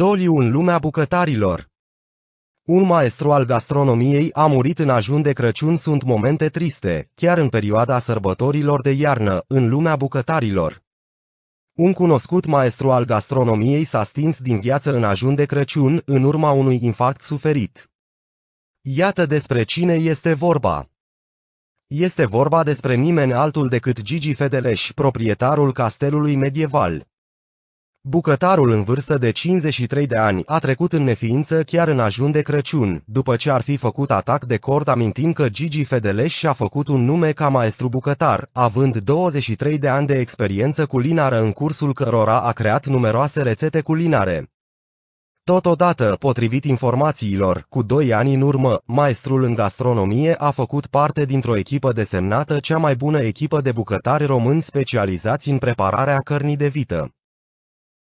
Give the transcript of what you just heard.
Doliu în lumea bucătarilor. Un maestru al gastronomiei a murit în ajun de Crăciun sunt momente triste, chiar în perioada sărbătorilor de iarnă, în lumea bucătarilor. Un cunoscut maestru al gastronomiei s-a stins din viață în ajun de Crăciun, în urma unui infarct suferit. Iată despre cine este vorba. Este vorba despre nimeni altul decât Gigi Fedeleș, proprietarul castelului medieval. Bucătarul în vârstă de 53 de ani a trecut în neființă chiar în ajun de Crăciun, după ce ar fi făcut atac de cort amintind că Gigi Fedeleș și-a făcut un nume ca maestru bucătar, având 23 de ani de experiență culinară în cursul cărora a creat numeroase rețete culinare. Totodată, potrivit informațiilor, cu doi ani în urmă, maestrul în gastronomie a făcut parte dintr-o echipă desemnată cea mai bună echipă de bucătari români specializați în prepararea cărnii de vită.